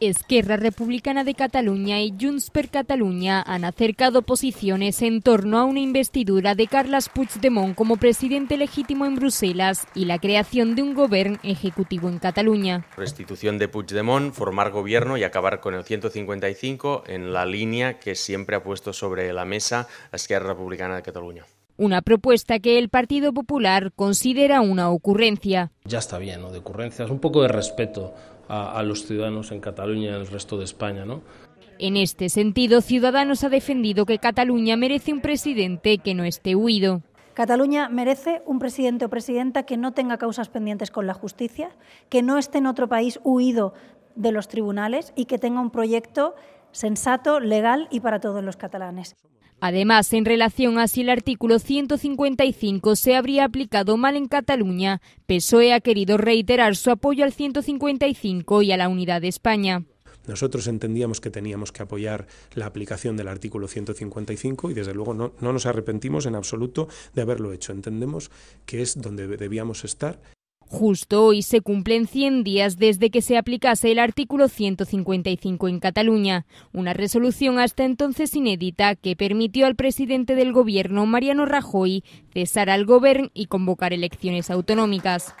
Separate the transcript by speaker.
Speaker 1: Esquerra Republicana de Cataluña y Junts per Cataluña han acercado posiciones en torno a una investidura de Carles Puigdemont como presidente legítimo en Bruselas y la creación de un gobierno ejecutivo en Cataluña.
Speaker 2: Restitución de Puigdemont, formar gobierno y acabar con el 155 en la línea que siempre ha puesto sobre la mesa Esquerra Republicana de Cataluña
Speaker 1: una propuesta que el Partido Popular considera una ocurrencia.
Speaker 3: Ya está bien, ¿no? De ocurrencias, un poco de respeto a, los ciudadanos en Cataluña y en el resto de España, ¿no?
Speaker 1: En este sentido, Ciudadanos ha defendido que
Speaker 4: Cataluña merece un presidente que no esté huido. Cataluña merece un presidente o presidenta que no tenga causas pendientes con la justicia, que no esté en otro país huido de los tribunales y que tenga un proyecto sensato, legal y para todos los catalanes.
Speaker 1: Además, en relación a si el artículo 155 se habría aplicado mal en Cataluña, PSOE ha querido reiterar su apoyo al 155 y a la unidad de España.
Speaker 3: Nosotros entendíamos que teníamos que apoyar la aplicación del artículo 155 y desde luego no, nos arrepentimos en absoluto de haberlo hecho. Entendemos que es donde debíamos estar
Speaker 1: Justo hoy se cumplen 100 días desde que se aplicase el artículo 155 en Cataluña, una resolución hasta entonces inédita que permitió al presidente del gobierno, Mariano Rajoy, cesar al gobierno y convocar elecciones autonómicas.